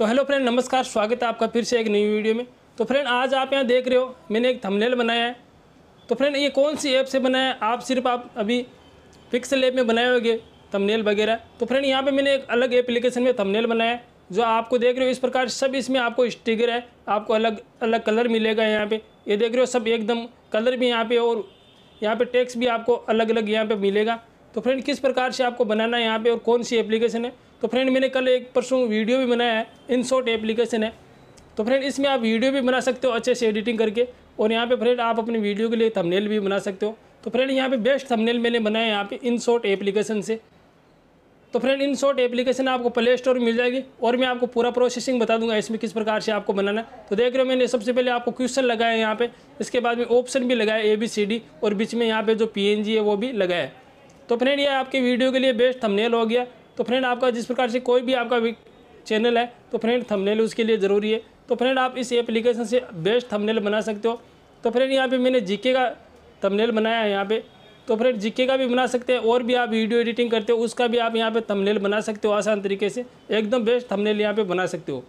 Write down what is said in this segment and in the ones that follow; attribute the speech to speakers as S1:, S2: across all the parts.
S1: तो hello friend नमस्कार स्वागत है आपका फिर से एक नई वीडियो में तो फ्रेंड आज आप यहाँ देख रहे हो मैंने एक थंबनेल बनाया है तो फ्रेंड ये कौन सी ऐप से बनाया है आप सिर्फ आप अभी पिक्सल ऐप में बनाए होंगे थंबनेल वगैरह तो फ्रेंड यहाँ पे मैंने एक अलग एप्लीकेशन में थंबनेल बनाया है जो आपको देख रहे हो इस प्रकार सब इसमें आपको स्टिकर है आपको अलग अलग कलर मिलेगा यहाँ पर ये देख रहे हो सब एकदम कलर भी यहाँ पर और यहाँ पर टेक्स भी आपको अलग अलग यहाँ पर मिलेगा तो फ्रेंड किस प्रकार से आपको बनाना है यहाँ पर और कौन सी एप्लीकेशन है तो फ्रेंड मैंने कल एक परसों वीडियो भी बनाया है इन शॉर्ट एप्लीकेशन है तो फ्रेंड इसमें आप वीडियो भी बना सकते हो अच्छे से एडिटिंग करके और यहाँ पे फ्रेंड आप अपनी वीडियो के लिए थंबनेल भी बना सकते हो तो फ्रेंड यहाँ पे बेस्ट थंबनेल मैंने बनाया है यहाँ पे इन शॉर्ट एप्लीकेशन से तो फ्रेंड इन शॉर्ट एप्लीकेशन आपको प्ले स्टोर में मिल जाएगी और मैं आपको पूरा प्रोसेसिंग बता दूंगा इसमें किस प्रकार से आपको बनाना है तो देख रहे हो मैंने सबसे पहले आपको क्वेश्चन लगाया है यहाँ पर इसके बाद में ऑप्शन भी लगाया ए बी सी डी और बीच में यहाँ पर जो पी है वो भी लगाया है तो फ्रेंड ये आपके वीडियो के लिए बेस्ट थमनेल हो गया तो फ्रेंड आपका जिस प्रकार से कोई भी आपका चैनल है तो फ्रेंड थंबनेल उसके लिए ज़रूरी है तो फ्रेंड आप इस एप्लीकेशन से बेस्ट थंबनेल बना सकते हो तो फ्रेंड यहाँ पे मैंने जीके का थंबनेल बनाया है यहाँ पे तो फ्रेंड जीके का भी बना सकते हैं और भी आप वीडियो एडिटिंग करते हो उसका भी आप यहाँ पे थंबनेल बना सकते हो आसान तरीके से एकदम बेस्ट थंबनेल यहाँ पे बना सकते हो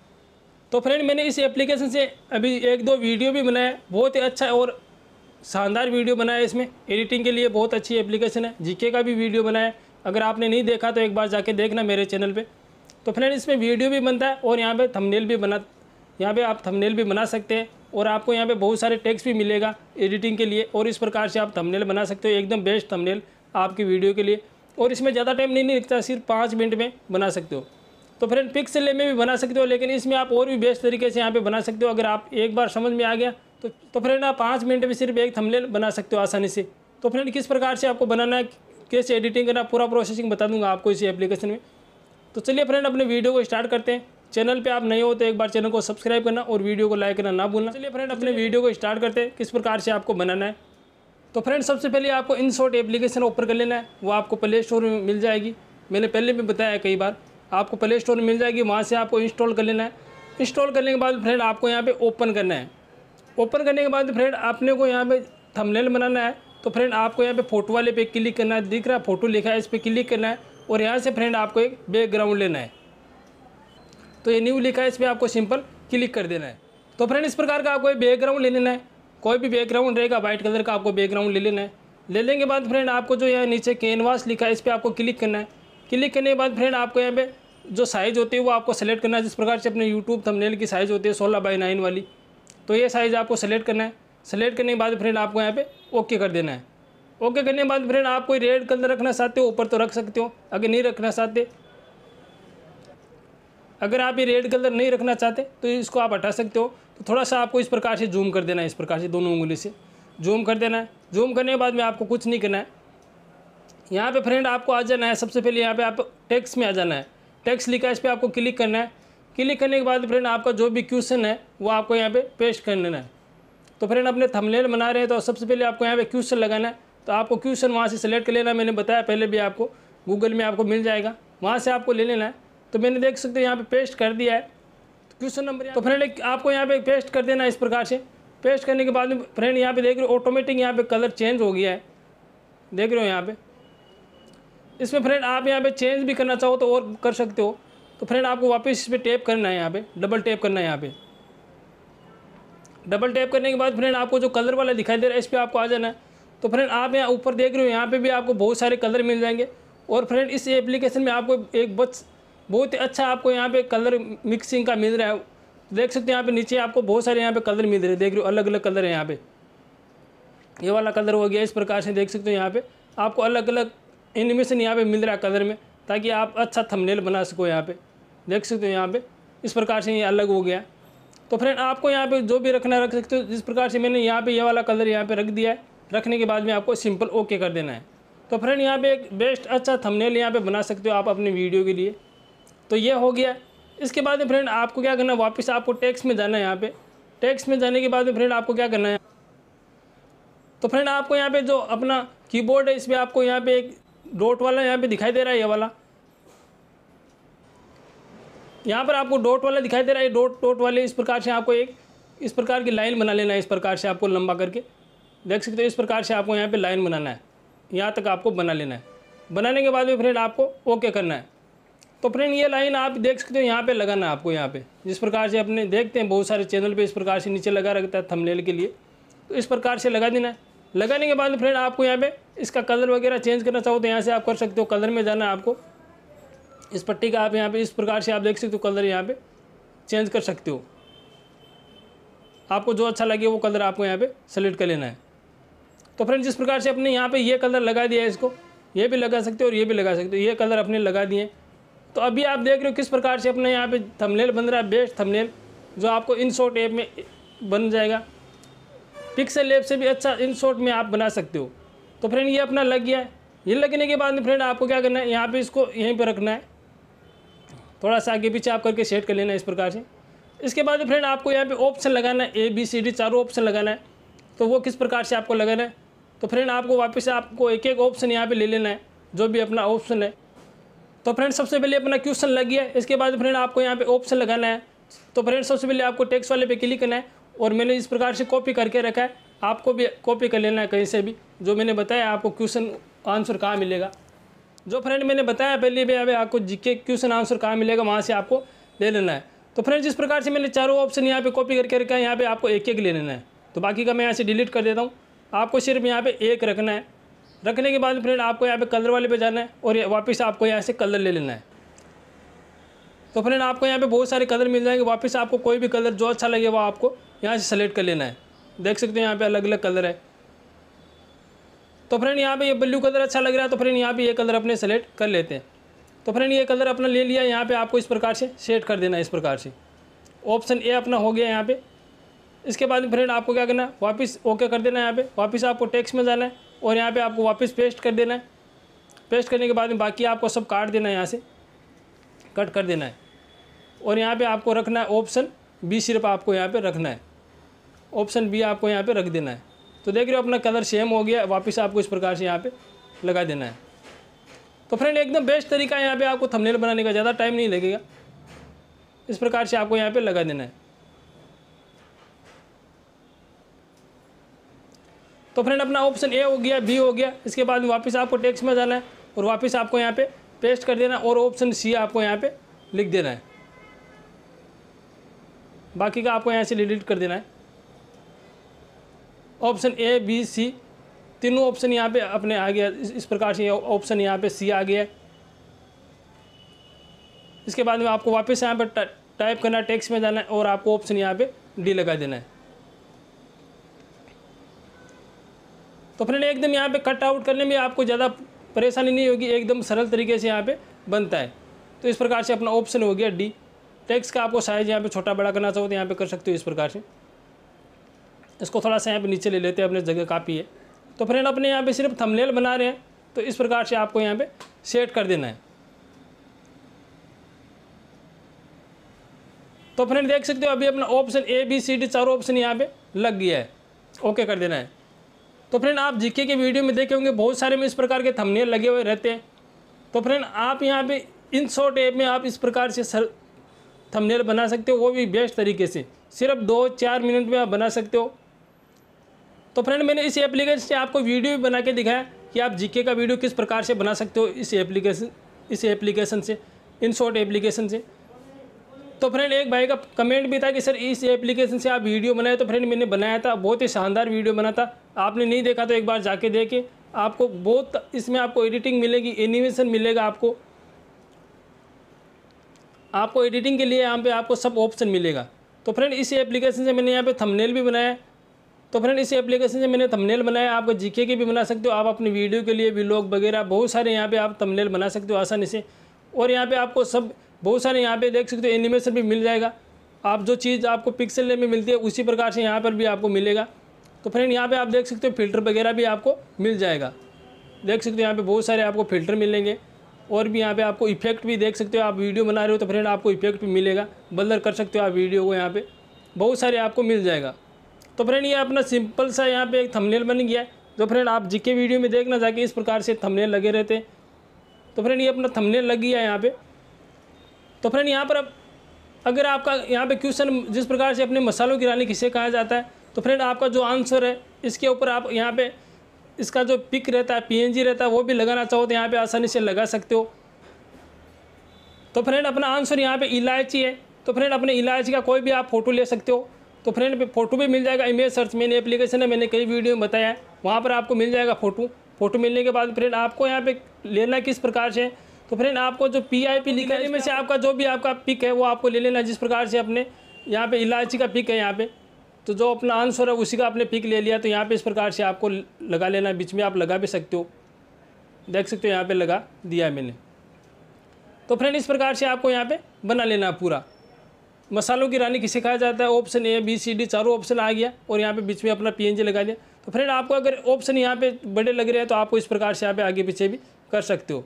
S1: तो फ्रेंड मैंने इस एप्लीकेशन से अभी एक दो वीडियो भी बनाया बहुत ही अच्छा और शानदार वीडियो बनाया इसमें एडिटिंग के लिए बहुत अच्छी एप्लीकेशन है जीके का भी वीडियो बनाया अगर आपने नहीं देखा तो एक बार जाके देखना मेरे चैनल पे तो फ्रेंड इसमें वीडियो भी बनता है और यहाँ पे थंबनेल भी बना यहाँ पे आप थंबनेल भी बना सकते हैं और आपको यहाँ पे बहुत सारे टेक्स्ट भी मिलेगा एडिटिंग के लिए और इस प्रकार से आप थंबनेल बना सकते हो एकदम बेस्ट थमनेल आपकी वीडियो के लिए और इसमें ज़्यादा टाइम नहीं लगता सिर्फ पाँच मिनट में बना सकते हो तो फ्रेंड पिक्सल में भी बना सकते हो लेकिन इसमें आप और भी बेस्ट तरीके से यहाँ पर बना सकते हो अगर आप एक बार समझ में आ गया तो तो फ्रेंड आप पाँच मिनट में सिर्फ एक थंबनेल बना सकते हो आसानी से तो फ्रेंड किस प्रकार से आपको बनाना है कैसे एडिटिंग करना पूरा प्रोसेसिंग बता दूंगा आपको इसी एप्लीकेशन में तो चलिए फ्रेंड अपने वीडियो को स्टार्ट करते हैं चैनल पे आप नए हो तो एक बार चैनल को सब्सक्राइब करना और वीडियो को लाइक करना ना भूलना चलिए फ्रेंड अपने वीडियो को स्टार्ट करते हैं किस प्रकार से आपको बनाना है तो फ्रेंड सबसे पहले आपको इन शॉर्ट एप्लीकेशन ओपन कर लेना है वो आपको प्ले स्टोर में मिल जाएगी मैंने पहले भी बताया कई बार आपको प्ले स्टोर में मिल जाएगी वहाँ से आपको इंस्टॉल कर लेना है इंस्टॉल करने के बाद फ्रेंड आपको यहाँ पर ओपन करना है ओपन करने के बाद फ्रेंड आपने को यहाँ पर थमलेल बनाना है तो फ्रेंड आपको यहाँ पे फोटो वाले पे क्लिक करना है दिख रहा है फोटो लिखा है इस पर क्लिक करना है और यहाँ से फ्रेंड आपको एक बैकग्राउंड लेना है तो ये न्यू लिखा है इस पर आपको सिंपल क्लिक कर देना है तो फ्रेंड इस प्रकार का आपको एक बैकग्राउंड ले लेना है कोई भी बैकग्राउंड रहेगा वाइट कलर का आपको बैकग्राउंड ले लेना है ले लेने के बाद फ्रेंड आपको जो यहाँ नीचे कैनवास लिखा है इस पर आपको क्लिक करना है क्लिक करने के बाद फ्रेंड आपको यहाँ पे जो साइज़ होती है वो आपको सेलेक्ट करना है जिस प्रकार से अपने यूट्यूब थंबनेल की साइज़ होती है सोलह बाई नाइन वाली तो ये साइज़ आपको सेलेक्ट करना है सेलेक्ट करने के बाद फ्रेंड आपको यहाँ पे ओके कर देना है ओके करने के बाद फ्रेंड आप कोई रेड कलर रखना चाहते हो ऊपर तो रख सकते हो अगर नहीं रखना चाहते अगर आप ये रेड कलर नहीं रखना चाहते तो इसको आप हटा सकते हो तो थोड़ा सा आपको इस प्रकार से जूम कर देना है इस प्रकार से दोनों उंगली से जूम कर देना है जूम करने के बाद में आपको कुछ नहीं करना है यहाँ पे फ्रेंड आपको आ जाना है सबसे पहले यहाँ पे आप टेक्स्ट में आ जाना है टेक्स्ट लिखा है इस पर आपको क्लिक करना है क्लिक करने के बाद फ्रेंड आपका जो भी क्वेश्चन है वो आपको यहाँ पे पेस्ट कर लेना है तो फ्रेंड अपने थमलेल बना रहे हैं तो सबसे पहले आपको यहाँ पे क्वेश्चन लगाना है तो आपको क्वेश्चन वहाँ से सेलेक्ट कर लेना मैंने बताया पहले भी आपको गूगल में आपको मिल जाएगा वहाँ से आपको ले लेना है तो मैंने देख सकते हो यहाँ पे पेस्ट कर दिया है तो क्वेश्चन नंबर तो फ्रेंड आपको यहाँ पे पेस्ट कर देना इस प्रकार से पेस्ट करने के बाद में फ्रेंड यहाँ पे देख रहे हो ऑटोमेटिक यहाँ पे कलर चेंज हो गया है देख रहे हो यहाँ पे इसमें फ्रेंड आप यहाँ पे चेंज भी करना चाहो तो और कर सकते हो तो फ्रेंड आपको वापस इस पर टेप करना है यहाँ पे डबल टेप करना है यहाँ पे डबल टैप करने के बाद फ्रेंड आपको जो कलर वाला दिखाई दे रहा है इस पर आपको आ जाना है तो फ्रेंड आप यहाँ ऊपर देख रहे हो यहाँ पे भी आपको बहुत सारे कलर मिल जाएंगे और फ्रेंड इस एप्लीकेशन में आपको एक बहुत बहुत ही अच्छा आपको यहाँ पे कलर मिक्सिंग का मिल रहा है देख सकते हैं यहाँ पे नीचे आपको बहुत सारे यहाँ पे कलर मिल रहे हैं देख रहे हो अलग अलग कलर है यहाँ पे ये वाला कलर हो गया इस प्रकार से देख सकते हो यहाँ पे आपको अलग अलग एनिमेशन यहाँ पे मिल रहा है कलर में ताकि आप अच्छा थंबनेल बना सको यहाँ पे देख सकते हो यहाँ पे इस प्रकार से ये अलग हो गया तो फ्रेंड आपको यहाँ पे जो भी रखना रख सकते हो जिस प्रकार से मैंने यहाँ पे ये यह वाला कलर यहाँ पे रख दिया है रखने के बाद में आपको सिंपल ओके कर देना है तो फ्रेंड यहाँ पे एक बेस्ट अच्छा थंबनेल यहाँ पे बना सकते हो आप अपने वीडियो के लिए तो ये हो गया इसके बाद में फ्रेंड आपको क्या करना है वापस आपको टैक्स में जाना है यहाँ पर टैक्स में जाने के बाद में फ्रेंड आपको क्या करना है तो फ्रेंड आपको यहाँ पर जो अपना कीबोर्ड है इस पर आपको यहाँ पर एक डोट वाला यहाँ पर दिखाई दे रहा है ये वाला यहाँ पर आपको डॉट वाला दिखाई दे रहा है डॉट डॉट वाले इस प्रकार से आपको एक इस प्रकार की लाइन बना लेना है इस प्रकार से आपको लंबा करके देख सकते हो इस प्रकार से आपको यहाँ पे लाइन बनाना है यहाँ तक आपको बना लेना है बनाने के बाद में फ्रेंड आपको ओके करना है तो फ्रेंड ये लाइन आप देख सकते हो यहाँ पे लगाना है आपको यहाँ पे जिस प्रकार से अपने देखते हैं बहुत सारे चैनल पे इस प्रकार से नीचे लगा रखता है थंबनेल के लिए तो इस प्रकार से लगा देना है लगाने के बाद फ्रेंड आपको यहाँ पे इसका कलर वगैरह चेंज करना चाहो तो यहाँ से आप कर सकते हो कलर में जाना है आपको इस पट्टी का आप यहाँ पे इस प्रकार से आप देख सकते हो कलर यहाँ पे चेंज कर सकते हो आपको जो अच्छा लगे वो कलर आपको यहाँ पे सेलेक्ट कर लेना है तो फ्रेंड्स जिस प्रकार से अपने यहाँ पे ये कलर लगा दिया है इसको ये भी लगा सकते हो और ये भी लगा सकते हो ये कलर अपने लगा दिए तो अभी आप देख रहे हो किस प्रकार से अपने यहाँ पर थमलेल बन रहा है बेस्ट थमलेल जो आपको इन शॉर्ट ऐप में बन जाएगा पिक्सल ऐप से भी अच्छा इन शॉर्ट में आप बना सकते हो तो फ्रेंड ये अपना लग गया है ये लगने के बाद में फ्रेंड आपको क्या करना है यहाँ पे इसको यहीं पर रखना है थोड़ा सा आगे पीछे आप करके सेट कर लेना इस प्रकार से इसके बाद फ्रेंड आपको यहाँ पे ऑप्शन लगाना है ए बी सी डी चारों ऑप्शन लगाना है तो वो किस प्रकार से आपको लगाना है तो फ्रेंड आपको वापस आपको एक एक ऑप्शन यहाँ पे ले लेना है जो भी अपना ऑप्शन है तो फ्रेंड सबसे पहले अपना क्वेश्चन लग गया इसके बाद फ्रेंड आपको यहाँ पे ऑप्शन लगाना है तो फ्रेंड सबसे पहले आपको टैक्स वाले पे क्लिक करना है और मैंने इस प्रकार से कॉपी करके रखा है आपको भी कॉपी कर लेना है कहीं से भी जो मैंने बताया आपको क्वेश्चन आंसर कहाँ मिलेगा जो फ्रेंड मैंने बताया पहले भी अभी आपको जीके क्वेश्चन आंसर कहाँ मिलेगा वहाँ से आपको ले लेना है तो फ्रेंड जिस प्रकार से मैंने चारों ऑप्शन यहाँ पे कॉपी करके रखा है यहाँ पे आपको एक एक ले लेना है तो बाकी का मैं यहाँ से डिलीट कर देता हूँ आपको सिर्फ यहाँ पे एक रखना है रखने के बाद फ्रेंड आपको यहाँ पे कलर वाले पे जाना है और वापस आपको यहाँ से कलर ले लेना है तो फ्रेंड आपको यहाँ पर बहुत सारे कलर मिल जाएंगे वापस आपको कोई भी कलर जो अच्छा लगे वो आपको यहाँ से सेलेक्ट कर लेना है देख सकते हो यहाँ पे अलग अलग कलर है तो फ्रेंड यहाँ पे ये ब्लू कलर अच्छा लग रहा है तो फ्रेंड यहाँ पे ये कलर अपने सेलेक्ट कर लेते हैं तो फ्रेंड ये कलर अपना ले लिया यहाँ पे आपको इस प्रकार से सेट कर देना इस प्रकार से ऑप्शन ए अपना हो गया यहाँ पे इसके बाद फ्रेंड आपको क्या करना है वापस ओके कर देना है यहाँ पे वापस आपको टैक्स में जाना है और यहाँ पर आपको वापस पेस्ट कर देना है पेस्ट करने के बाद में बाकी आपको सब काट देना है यहाँ से कट कर देना है और यहाँ पर आपको रखना है ऑप्शन बी सिर्फ आपको यहाँ पर रखना है ऑप्शन बी आपको यहाँ पर रख देना है तो देख रहे हो अपना कलर सेम हो गया वापस आपको इस प्रकार से यहाँ पे लगा देना है तो फ्रेंड एकदम बेस्ट तरीका है यहाँ पे आपको थंबनेल बनाने का ज़्यादा टाइम नहीं लगेगा इस प्रकार से आपको यहाँ पे लगा देना है तो फ्रेंड अपना ऑप्शन ए हो गया बी हो गया इसके बाद वापस आपको टेक्स्ट में जाना है और वापस आपको यहाँ पे पेस्ट कर देना और ऑप्शन सी आपको यहाँ पे लिख देना है बाकी का आपको यहाँ से डिलीट कर देना है ऑप्शन ए बी सी तीनों ऑप्शन यहाँ पे अपने आ गया इस, प्रकार से ऑप्शन यहाँ पे सी आ गया इसके बाद में आपको वापस यहाँ पर टाइप करना है टेक्स्ट में जाना है और आपको ऑप्शन यहाँ पे डी लगा देना है तो फ्रेंड एकदम यहाँ पे कट आउट करने में आपको ज़्यादा परेशानी नहीं होगी एकदम सरल तरीके से यहाँ पे बनता है तो इस प्रकार से अपना ऑप्शन हो गया डी टेक्स का आपको साइज़ यहाँ पे छोटा बड़ा करना चाहो तो यहाँ पे कर सकते हो इस प्रकार से इसको थोड़ा सा यहाँ पे नीचे ले लेते हैं अपने जगह काफ़ी है तो फ्रेंड अपने यहाँ पे सिर्फ थंबनेल बना रहे हैं तो इस प्रकार से आपको यहाँ पे सेट कर देना है तो फ्रेंड देख सकते हो अभी अपना option A B C D चारों ऑप्शन यहाँ पे लग गया है ओके कर देना है तो फ्रेंड आप जीके के वीडियो में देखे होंगे बहुत सारे में इस प्रकार के थंबनेल लगे हुए रहते हैं तो फ्रेंड आप यहाँ पे इन शॉर्ट ऐप में आप इस प्रकार से सर थंबनेल बना सकते हो वो भी बेस्ट तरीके से सिर्फ दो चार मिनट में आप बना सकते हो तो फ्रेंड मैंने इस एप्लीकेशन से आपको वीडियो भी बना के दिखाया कि आप जीके का वीडियो किस प्रकार से बना सकते हो इस एप्लीकेशन इस एप्लीकेशन से इन शॉर्ट एप्लीकेशन से तो फ्रेंड एक भाई का कमेंट भी था कि सर इस एप्लीकेशन से आप वीडियो बनाए तो फ्रेंड मैंने बनाया था बहुत ही शानदार वीडियो बना था आपने नहीं देखा तो एक बार जाके देखे आपको बहुत इसमें आपको एडिटिंग मिलेगी एनिमेशन मिलेगा आपको आपको एडिटिंग के लिए यहाँ पे आपको सब ऑप्शन मिलेगा तो फ्रेंड इस एप्लीकेशन से मैंने यहाँ पे थंबनेल भी बनाया तो फ्रेंड इसी एप्लीकेशन से मैंने थंबनेल बनाया आपको जीके के भी बना सकते हो आप अपनी वीडियो के लिए लोग वगैरह बहुत सारे यहाँ पे आप थंबनेल बना सकते हो आसानी से और यहाँ पे आपको सब बहुत सारे यहाँ पे देख सकते हो एनिमेशन भी मिल जाएगा आप जो चीज़ आपको पिक्सल में मिलती है उसी प्रकार से यहाँ पर भी आपको मिलेगा तो फ्रेंड यहाँ पर आप देख सकते हो फिल्टर वगैरह भी आपको मिल जाएगा देख सकते हो यहाँ पर बहुत सारे आपको फिल्टर मिलेंगे और भी यहाँ पर आपको इफेक्ट भी देख सकते हो आप वीडियो बना रहे हो तो फ्रेंड आपको इफेक्ट भी मिलेगा बल्दर कर सकते हो आप वीडियो को यहाँ पर बहुत सारे आपको मिल जाएगा तो फ्रेंड ये अपना सिंपल सा यहाँ पे एक थंबनेल बन गया तो फ्रेंड आप जिके वीडियो में देखना जाके इस प्रकार से थंबनेल लगे रहते हैं तो फ्रेंड ये अपना थंबनेल लग गया यहाँ पे तो फ्रेंड यहाँ पर अब अगर आपका यहाँ पे क्वेश्चन जिस प्रकार से अपने मसालों की रानी किसे कहा जाता है तो फ्रेंड आपका जो आंसर है इसके ऊपर आप यहाँ पर इसका जो पिक रहता है पी रहता है वो भी लगाना चाहो तो यहाँ पर आसानी से लगा सकते हो तो फ्रेंड अपना आंसर यहाँ पर इलायची है तो फ्रेंड अपने इलायची का कोई भी आप फ़ोटो ले सकते हो तो फ्रेंड पे फोटो भी मिल जाएगा इमेज सर्च मैंने एप्लीकेशन है मैंने कई वीडियो में बताया है वहाँ पर आपको मिल जाएगा फोटो फोटो मिलने के बाद फ्रेंड आपको यहाँ पे लेना किस प्रकार से तो फ्रेंड आपको जो पी आई पी लिखा है से आपका जो भी आपका पिक है वो आपको ले लेना जिस प्रकार से अपने यहाँ पर इलायची का पिक है यहाँ पर तो जो अपना आंसर है उसी का आपने पिक ले लिया तो यहाँ पर इस प्रकार से आपको लगा लेना बीच में आप लगा भी सकते हो देख सकते हो यहाँ पर लगा दिया मैंने तो फ्रेंड इस प्रकार से आपको यहाँ पे बना लेना पूरा मसालों की रानी किसे कहा जाता है option A B C D चारों ऑप्शन आ गया और यहाँ पे बीच में अपना पीएनजी लगा दिया तो फ्रेंड आपको अगर ऑप्शन यहाँ पे बड़े लग रहे हैं तो आपको इस प्रकार से यहाँ पे आगे पीछे भी कर सकते हो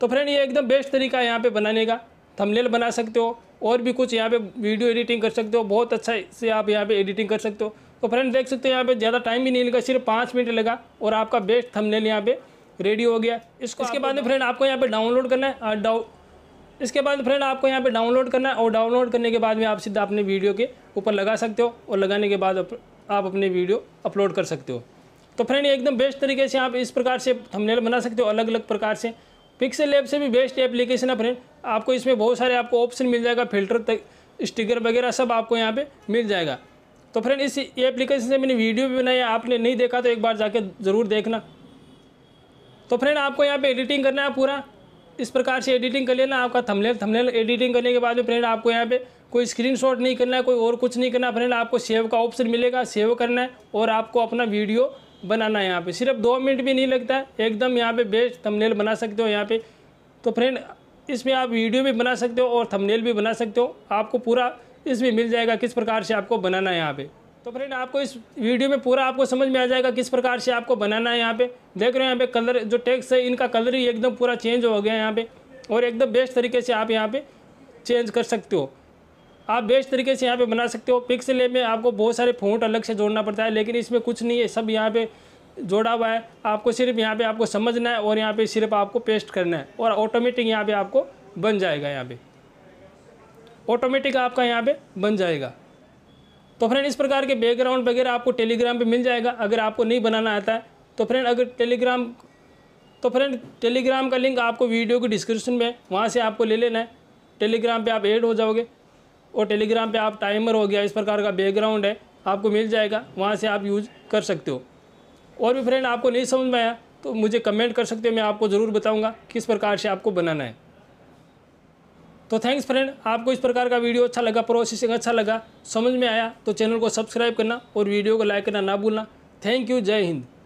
S1: तो फ्रेंड ये एकदम बेस्ट तरीका है यहाँ पे बनाने का थंबनेल बना सकते हो और भी कुछ यहाँ पे वीडियो एडिटिंग कर सकते हो बहुत अच्छा से आप यहाँ पे एडिटिंग कर सकते हो तो फ्रेंड देख सकते हो यहाँ पे ज़्यादा टाइम भी नहीं लगा सिर्फ पाँच मिनट लगा और आपका बेस्ट थंबनेल यहाँ पे रेडी हो गया इसको इसके बाद में फ्रेंड आपको यहाँ पे डाउनलोड करना है इसके बाद फ्रेंड आपको यहाँ पे डाउनलोड करना है और डाउनलोड करने के बाद में आप सीधा अपने वीडियो के ऊपर लगा सकते हो और लगाने के बाद आप अपने वीडियो अपलोड कर सकते हो तो फ्रेंड ये एकदम बेस्ट तरीके से आप इस प्रकार से थंबनेल बना सकते हो अलग अलग प्रकार से पिक्सल ऐप से भी बेस्ट एप्लीकेशन है फ्रेंड आपको इसमें बहुत सारे आपको ऑप्शन मिल जाएगा फिल्टर तक स्टिकर वगैरह सब आपको यहाँ पर मिल जाएगा तो फ्रेंड इस एप्लीकेशन से मैंने वीडियो भी बनाया आपने नहीं देखा तो एक बार जाके ज़रूर देखना तो फ्रेंड आपको यहाँ पे एडिटिंग करना है पूरा इस प्रकार से एडिटिंग कर लेना आपका थमलेल थमलेल एडिटिंग करने के बाद में फ्रेंड आपको यहाँ पे कोई स्क्रीनशॉट नहीं करना है कोई और कुछ नहीं करना फ्रेंड आपको सेव का ऑप्शन मिलेगा सेव करना है और आपको अपना वीडियो बनाना है यहाँ पे सिर्फ दो मिनट भी नहीं लगता है एकदम यहाँ पे बेस्ट थमलेल बना सकते हो यहाँ पे तो फ्रेंड इसमें आप वीडियो भी बना सकते हो और थमलेल भी बना सकते हो आपको पूरा इसमें मिल जाएगा किस प्रकार से आपको बनाना है यहाँ पर तो फ्रेंड आपको इस वीडियो में पूरा आपको समझ में आ जाएगा किस प्रकार से आपको बनाना है यहाँ पे देख रहे हैं यहाँ पे कलर जो टेक्स है इनका कलर ही एकदम पूरा चेंज हो गया है यहाँ पे और एकदम बेस्ट तरीके से आप यहाँ पे चेंज कर सकते हो आप बेस्ट तरीके से यहाँ पे बना सकते हो पिक्सल में आपको बहुत सारे फोट अलग से जोड़ना पड़ता है लेकिन इसमें कुछ नहीं है सब यहाँ पर जोड़ा हुआ है आपको सिर्फ यहाँ पर आपको समझना है और यहाँ पर सिर्फ आपको पेस्ट करना है और ऑटोमेटिक यहाँ पर आपको बन जाएगा यहाँ पर ऑटोमेटिक आपका यहाँ पर बन जाएगा तो फ्रेंड इस प्रकार के बैकग्राउंड वगैरह आपको टेलीग्राम पे मिल जाएगा अगर आपको नहीं बनाना आता है तो फ्रेंड अगर टेलीग्राम तो फ्रेंड टेलीग्राम का लिंक आपको वीडियो के डिस्क्रिप्शन में वहाँ से आपको ले लेना है टेलीग्राम पर आप एड हो जाओगे और टेलीग्राम पर आप टाइमर हो गया इस प्रकार का बैकग्राउंड है आपको मिल जाएगा वहाँ से आप यूज़ कर सकते हो और भी फ्रेंड आपको नहीं समझ में आया तो मुझे कमेंट कर सकते हो मैं आपको ज़रूर बताऊँगा किस प्रकार से आपको बनाना है तो थैंक्स फ्रेंड आपको इस प्रकार का वीडियो अच्छा लगा प्रोसेसिंग अच्छा लगा समझ में आया तो चैनल को सब्सक्राइब करना और वीडियो को लाइक करना ना भूलना थैंक यू जय हिंद